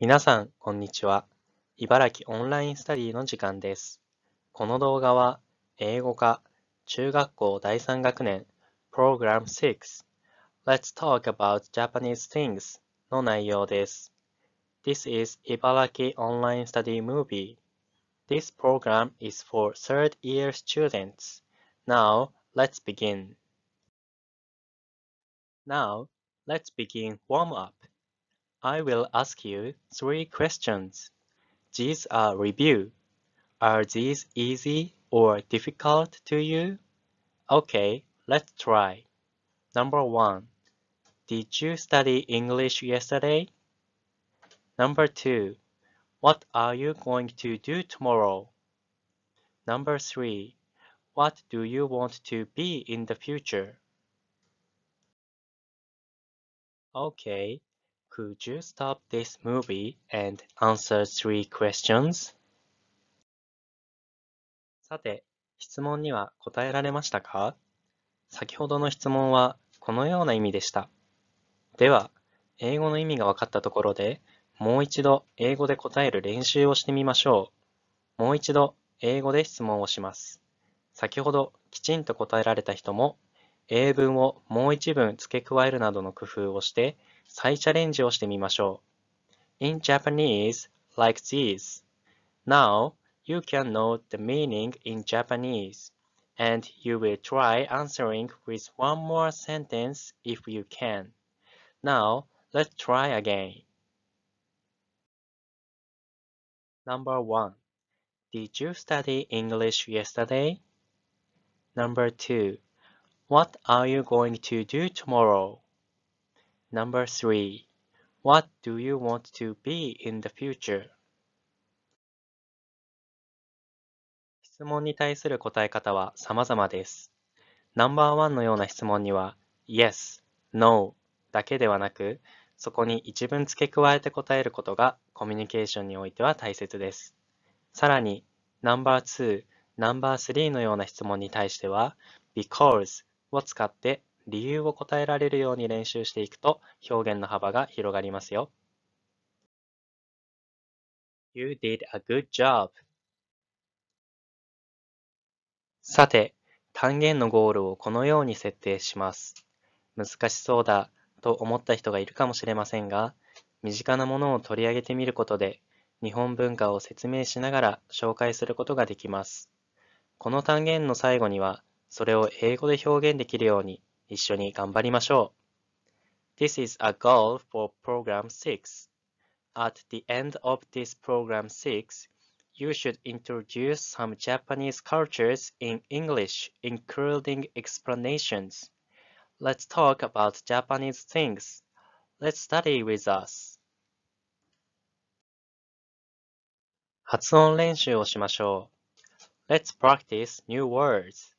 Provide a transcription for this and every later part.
皆さん、こんにちは。茨城オンラインスタディの時間です。この動画は、英語科中学校第3学年 Program 6 Let's Talk About Japanese Things の内容です。This is Ibaraki Online Study Movie. This program is for third year students. Now, let's begin. Now, let's begin warm up. I will ask you three questions. These are review. Are these easy or difficult to you? Okay, let's try. Number one, did you study English yesterday? Number two, what are you going to do tomorrow? Number three, what do you want to be in the future? Okay, Could you stop this movie and answer three questions? さて、質問には答えられましたか先ほどの質問はこのような意味でした。では、英語の意味が分かったところで、もう一度英語で答える練習をしてみましょう。もう一度英語で質問をします。先ほどきちんと答えられた人も、英文をもう一文付け加えるなどの工夫をして、再チャレンジをしてみましょう。In Japanese, like this. Now, you can know the meaning in Japanese, and you will try answering with one more sentence if you can. Now, let's try again. Number 1. Did you study English yesterday? Number 2. What are you going to do tomorrow? Number 3. What do you want to be in the future? 質問に対する答え方は様々です。ーワ1のような質問には Yes, No だけではなく、そこに一文付け加えて答えることがコミュニケーションにおいては大切です。さらに No.2、No.3 のような質問に対しては Because を使って理由を答えられるように練習していくと表現の幅が広がりますよ。You did a good job. さて、単元のゴールをこのように設定します。難しそうだと思った人がいるかもしれませんが、身近なものを取り上げてみることで、日本文化を説明しながら紹介することができます。この単元の最後には、それを英語で表現できるように一緒に頑張りましょう。This is a goal for Program 6. At the end of this Program 6, you should introduce some Japanese cultures in English, including explanations. Let's talk about Japanese things. Let's study with us. 発音練習をしましょう。Let's practice new words.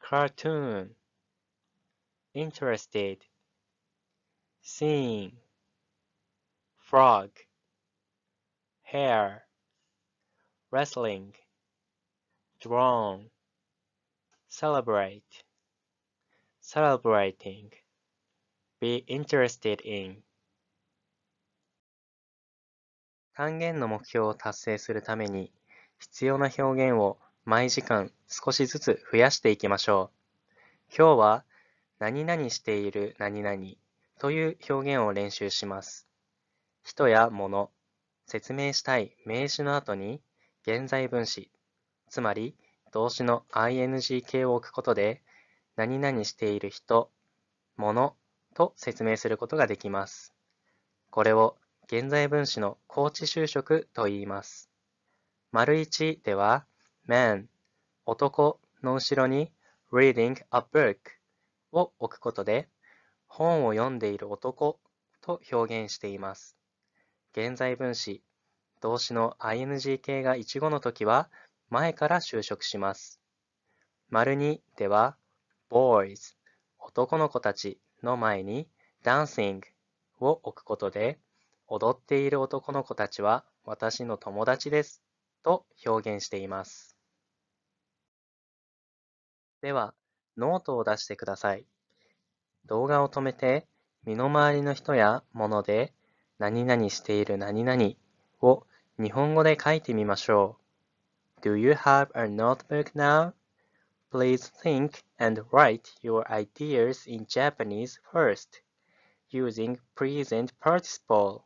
Cartoon interested, seen, i g frog, hair, wrestling, drawn, celebrate, celebrating, be interested in 単元の目標を達成するために必要な表現を毎時間少しずつ増やしていきましょう。今日は何々している何々という表現を練習します。人や物、説明したい名詞の後に現在分詞、つまり動詞の ing 形を置くことで、何々している人、物と説明することができます。これを現在分詞の高知就職と言います。丸1では、man、男の後ろに reading a book を置くことで、本を読んでいる男と表現しています。現在分詞、動詞の ing 形が1語の時は、前から就職します。丸2では、boys、男の子たちの前に dancing を置くことで、踊っている男の子たちは私の友達ですと表現しています。では、ノートを出してください。動画を止めて、身の回りの人や物で、何々している何々を日本語で書いてみましょう。Do you have a notebook now? Please think and write your ideas in Japanese first using present participle.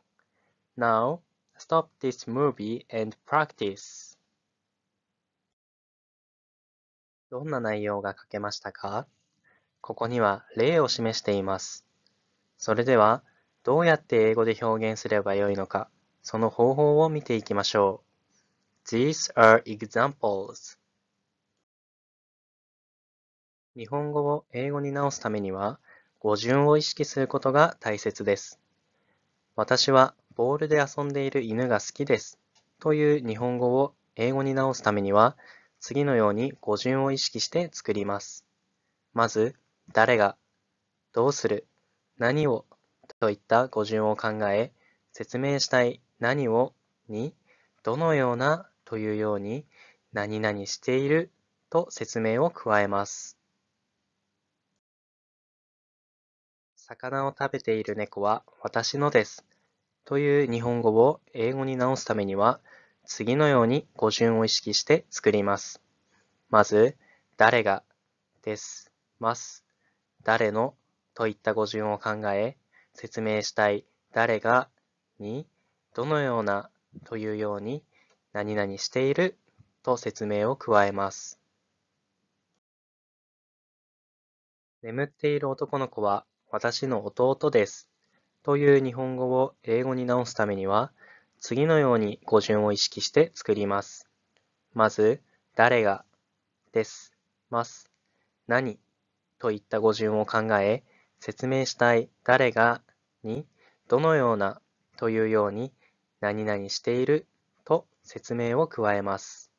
Now, stop this movie and practice. どんな内容が書けましたかここには例を示しています。それでは、どうやって英語で表現すればよいのか、その方法を見ていきましょう。These are examples. 日本語を英語に直すためには、語順を意識することが大切です。私はボールで遊んでいる犬が好きです。という日本語を英語に直すためには、次のように語順を意識して作ります。まず、誰が、どうする、何をといった語順を考え、説明したい何をに、どのようなというように、何々していると説明を加えます。魚を食べている猫は私のです。という日本語を英語に直すためには、次のように語順を意識して作ります。まず、誰が、です、ます、誰のといった語順を考え、説明したい誰がに、どのようなというように、何々していると説明を加えます。眠っている男の子は私の弟です。という日本語を英語に直すためには、次のように語順を意識して作ります。まず、誰が、です、ます、何といった語順を考え、説明したい誰がに、どのようなというように、何々していると説明を加えます。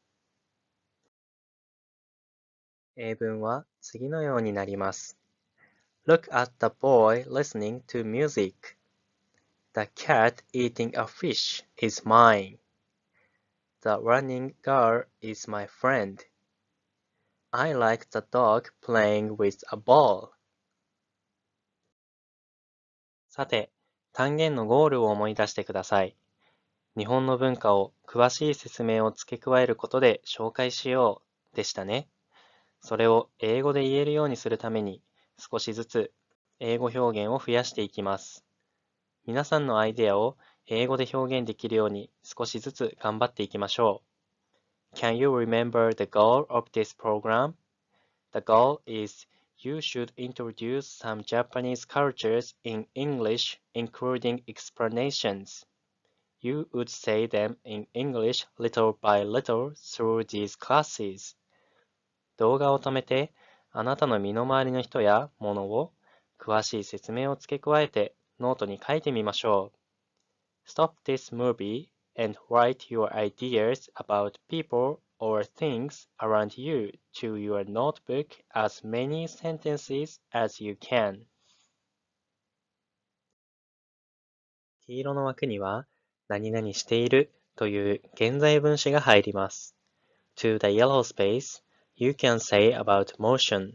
英文は次のようになります。Look at the boy listening to music. The cat eating a fish is mine. The running girl is my friend. I like the dog playing with a ball. さて、単元のゴールを思い出してください。日本の文化を詳しい説明を付け加えることで紹介しようでしたね。それを英語で言えるようにするために少しずつ英語表現を増やしていきます。皆さんのアイデアを英語で表現できるように少しずつ頑張っていきましょう。Can you remember the goal of this program? The goal is you should introduce some Japanese cultures in English, including explanations. You would say them in English little by little through these classes. 動画を止めて、あなたの身の回りの人やものを詳しい説明を付け加えてノートに書いてみましょう。Stop this movie and write your ideas about people or things around you to your notebook as many sentences as you can. 黄色の枠には何々しているという現在分詞が入ります。To the yellow space, you can say about motion.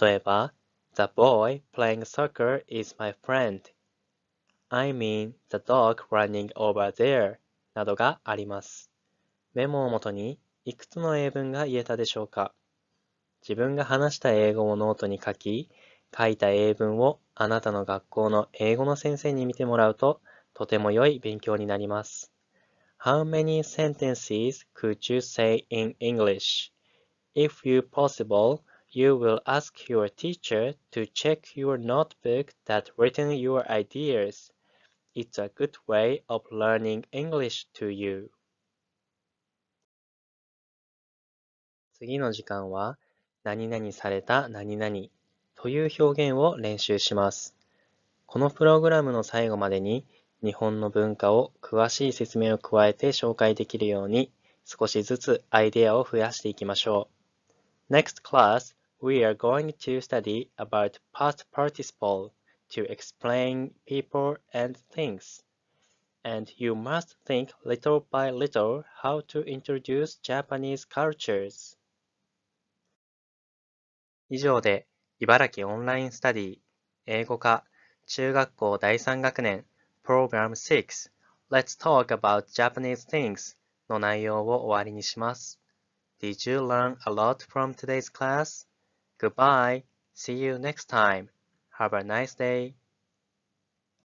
例えば、The boy playing soccer is my friend. I mean the dog running over there などがあります。メモをもとにいくつの英文が言えたでしょうか自分が話した英語をノートに書き、書いた英文をあなたの学校の英語の先生に見てもらうととても良い勉強になります。How many sentences could you say in English? If you possible, you will ask your teacher to check your notebook that written your ideas. It's a good way of learning English to you. 次の時間は、何々された何々という表現を練習します。このプログラムの最後までに、日本の文化を詳しい説明を加えて紹介できるように、少しずつアイデアを増やしていきましょう。Next class, We are going to study about past participle to explain people and things. And you must think little by little how to introduce Japanese cultures. 以上で茨城オンラインスタディ英語科中学校第3学年 Program 6 Let's talk about Japanese things の内容を終わりにします。Did you learn a lot from today's class? Goodbye. See you next time. Have a nice day.